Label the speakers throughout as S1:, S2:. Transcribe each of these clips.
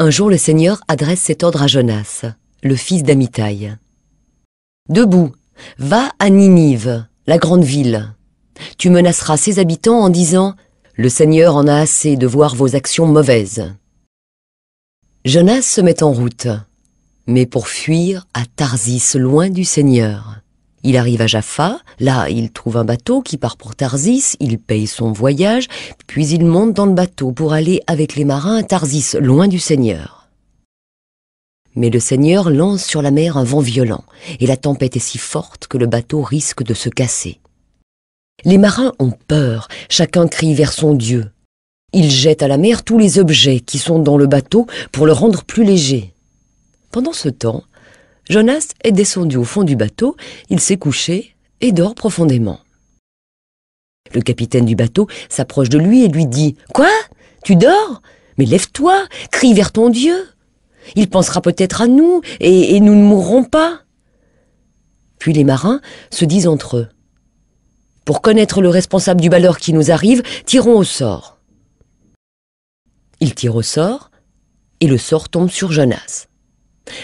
S1: Un jour le Seigneur adresse cet ordre à Jonas, le fils d'Amitai. Debout, va à Ninive, la grande ville. Tu menaceras ses habitants en disant « Le Seigneur en a assez de voir vos actions mauvaises ». Jonas se met en route, mais pour fuir à Tarsis, loin du Seigneur. Il arrive à Jaffa, là il trouve un bateau qui part pour Tarsis, il paye son voyage, puis il monte dans le bateau pour aller avec les marins à Tarsis, loin du Seigneur. Mais le Seigneur lance sur la mer un vent violent, et la tempête est si forte que le bateau risque de se casser. Les marins ont peur, chacun crie vers son Dieu. Ils jettent à la mer tous les objets qui sont dans le bateau pour le rendre plus léger. Pendant ce temps, Jonas est descendu au fond du bateau, il s'est couché et dort profondément. Le capitaine du bateau s'approche de lui et lui dit Quoi Tu dors Mais lève-toi, crie vers ton Dieu. Il pensera peut-être à nous et, nous ne mourrons pas. Puis les marins se disent entre eux Pour connaître le responsable du malheur qui nous arrive, tirons au sort. Ils tirent au sort et le sort tombe sur Jonas.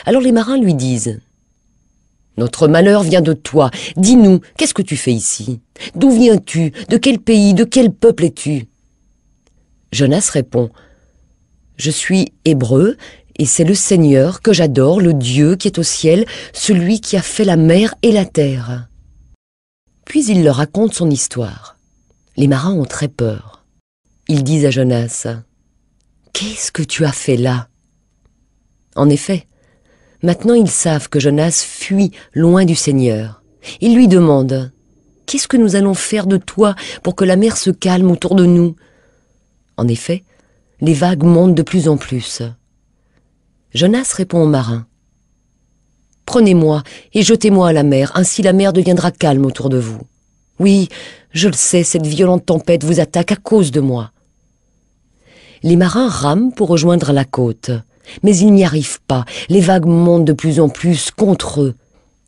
S1: Alors les marins lui disent Notre malheur vient de toi. Dis-nous, qu'est-ce que tu fais ici D'où viens-tu De quel pays De quel peuple es-tu Jonas répond Je suis hébreu, et c'est le Seigneur que j'adore, le Dieu qui est au ciel, celui qui a fait la mer et la terre. Puis il leur raconte son histoire. Les marins ont très peur. Ils disent à Jonas Qu'est-ce que tu as fait là En effet, Maintenant ils savent que Jonas fuit loin du Seigneur. Ils lui demandent « Qu'est-ce que nous allons faire de toi pour que la mer se calme autour de nous ?» En effet, les vagues montent de plus en plus. Jonas répond au marin « Prenez-moi et jetez-moi à la mer, ainsi la mer deviendra calme autour de vous. Oui, je le sais, cette violente tempête vous attaque à cause de moi. » Les marins rament pour rejoindre la côte. Mais ils n'y arrivent pas, les vagues montent de plus en plus contre eux.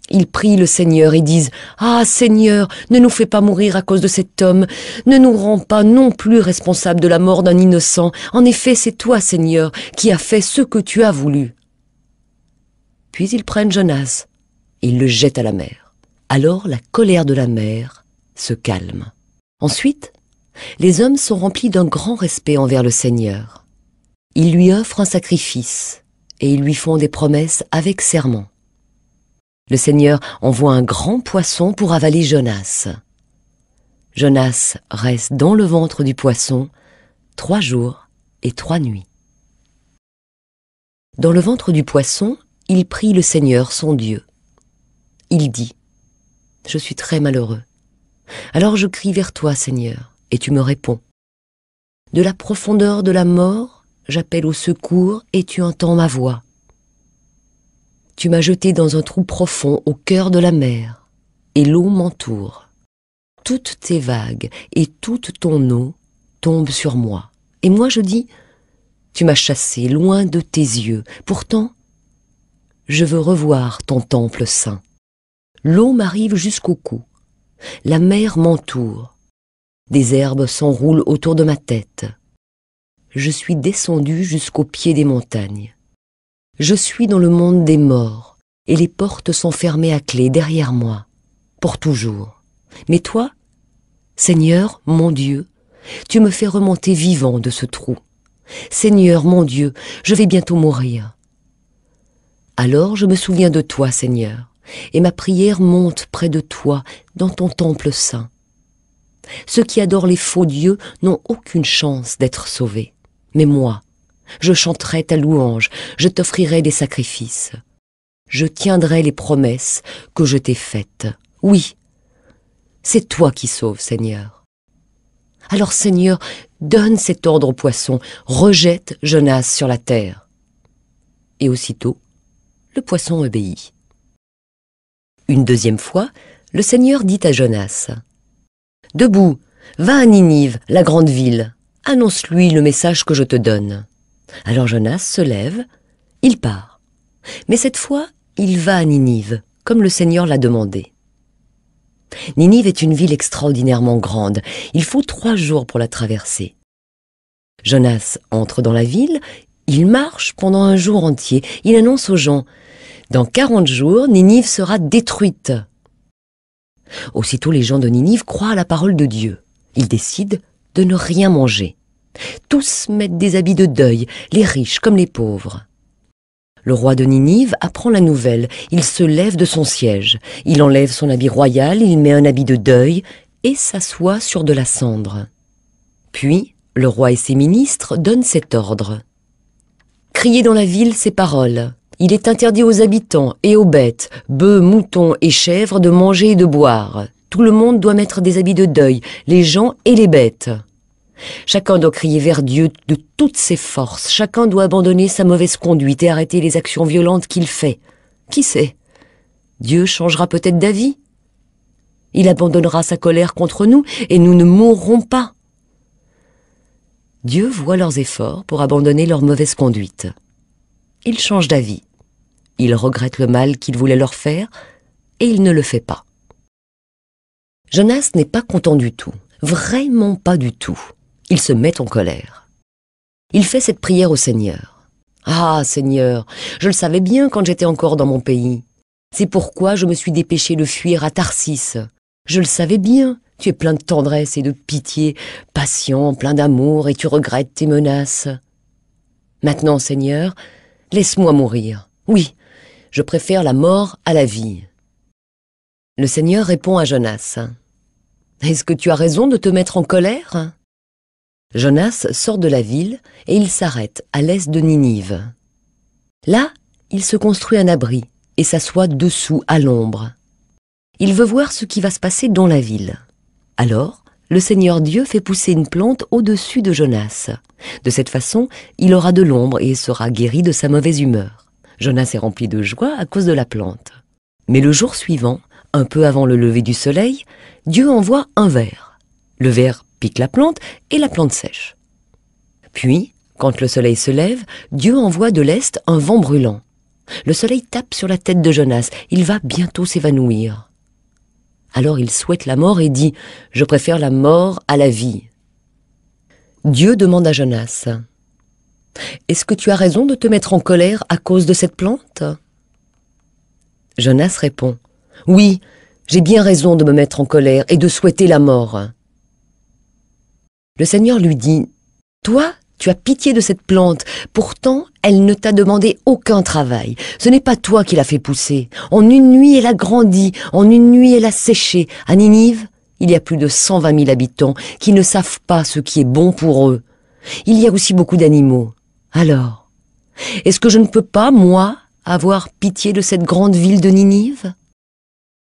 S1: Ils prient le Seigneur et disent ⁇ Ah Seigneur, ne nous fais pas mourir à cause de cet homme, ne nous rends pas non plus responsables de la mort d'un innocent, en effet c'est toi Seigneur qui as fait ce que tu as voulu. ⁇ Puis ils prennent Jonas, ils le jettent à la mer. Alors la colère de la mer se calme. Ensuite, les hommes sont remplis d'un grand respect envers le Seigneur. Il lui offre un sacrifice et ils lui font des promesses avec serment. Le Seigneur envoie un grand poisson pour avaler Jonas. Jonas reste dans le ventre du poisson trois jours et trois nuits. Dans le ventre du poisson, il prie le Seigneur son Dieu. Il dit, Je suis très malheureux. Alors je crie vers toi, Seigneur, et tu me réponds. De la profondeur de la mort, j'appelle au secours et tu entends ma voix. Tu m'as jeté dans un trou profond au cœur de la mer, et l'eau m'entoure. Toutes tes vagues et toute ton eau tombent sur moi. Et moi je dis, tu m'as chassé loin de tes yeux, pourtant je veux revoir ton temple saint. L'eau m'arrive jusqu'au cou, la mer m'entoure, des herbes s'enroulent autour de ma tête je suis descendu jusqu'au pied des montagnes. Je suis dans le monde des morts, et les portes sont fermées à clé derrière moi, pour toujours. Mais toi, Seigneur, mon Dieu, tu me fais remonter vivant de ce trou. Seigneur, mon Dieu, je vais bientôt mourir. Alors je me souviens de toi, Seigneur, et ma prière monte près de toi, dans ton temple saint. Ceux qui adorent les faux dieux n'ont aucune chance d'être sauvés. Mais moi, je chanterai ta louange, je t'offrirai des sacrifices. Je tiendrai les promesses que je t'ai faites. Oui, c'est toi qui sauves, Seigneur. Alors Seigneur, donne cet ordre au poisson, rejette Jonas sur la terre. Et aussitôt, le poisson obéit. Une deuxième fois, le Seigneur dit à Jonas, Debout, va à Ninive, la grande ville, annonce-lui le message que je te donne. Alors Jonas se lève, il part. Mais cette fois, il va à Ninive, comme le Seigneur l'a demandé. Ninive est une ville extraordinairement grande. Il faut trois jours pour la traverser. Jonas entre dans la ville, il marche pendant un jour entier. Il annonce aux gens Dans quarante jours, Ninive sera détruite. Aussitôt, les gens de Ninive croient à la parole de Dieu. Ils décident de ne rien manger. Tous mettent des habits de deuil, les riches comme les pauvres. Le roi de Ninive apprend la nouvelle. Il se lève de son siège. Il enlève son habit royal, il met un habit de deuil et s'assoit sur de la cendre. Puis, le roi et ses ministres donnent cet ordre. Criez dans la ville ces paroles. Il est interdit aux habitants et aux bêtes, bœufs, moutons et chèvres, de manger et de boire. Tout le monde doit mettre des habits de deuil, les gens et les bêtes. Chacun doit crier vers Dieu de toutes ses forces, chacun doit abandonner sa mauvaise conduite et arrêter les actions violentes qu'il fait. Qui sait Dieu changera peut-être d'avis. Il abandonnera sa colère contre nous et nous ne mourrons pas. Dieu voit leurs efforts pour abandonner leur mauvaise conduite. Il change d'avis. Il regrette le mal qu'il voulait leur faire et il ne le fait pas. Jonas n'est pas content du tout, vraiment pas du tout il se met en colère. Il fait cette prière au Seigneur. Ah, Seigneur, je le savais bien quand j'étais encore dans mon pays. C'est pourquoi je me suis dépêché de fuir à Tarsis. Je le savais bien, tu es plein de tendresse et de pitié, patient, plein d'amour, et tu regrettes tes menaces. Maintenant, Seigneur, laisse-moi mourir. Oui, je préfère la mort à la vie. Le Seigneur répond à Jonas. Est-ce que tu as raison de te mettre en colère Jonas sort de la ville et il s'arrête à l'est de Ninive. Là, il se construit un abri et s'assoit dessous à l'ombre. Il veut voir ce qui va se passer dans la ville. Alors, le Seigneur Dieu fait pousser une plante au-dessus de Jonas. De cette façon, il aura de l'ombre et sera guéri de sa mauvaise humeur. Jonas est rempli de joie à cause de la plante. Mais le jour suivant, un peu avant le lever du soleil, Dieu envoie un verre. Le verre la plante et la plante sèche. Puis, quand le soleil se lève, Dieu envoie de l'est un vent brûlant. Le soleil tape sur la tête de Jonas, il va bientôt s'évanouir. Alors il souhaite la mort et dit ⁇ Je préfère la mort à la vie ⁇ Dieu demande à Jonas ⁇ Est-ce que tu as raison de te mettre en colère à cause de cette plante ?⁇ Jonas répond ⁇ Oui, j'ai bien raison de me mettre en colère et de souhaiter la mort. Le Seigneur lui dit, Toi, tu as pitié de cette plante, pourtant elle ne t'a demandé aucun travail. Ce n'est pas toi qui l'as fait pousser. En une nuit, elle a grandi, en une nuit, elle a séché. À Ninive, il y a plus de 120 000 habitants qui ne savent pas ce qui est bon pour eux. Il y a aussi beaucoup d'animaux. Alors, est-ce que je ne peux pas, moi, avoir pitié de cette grande ville de Ninive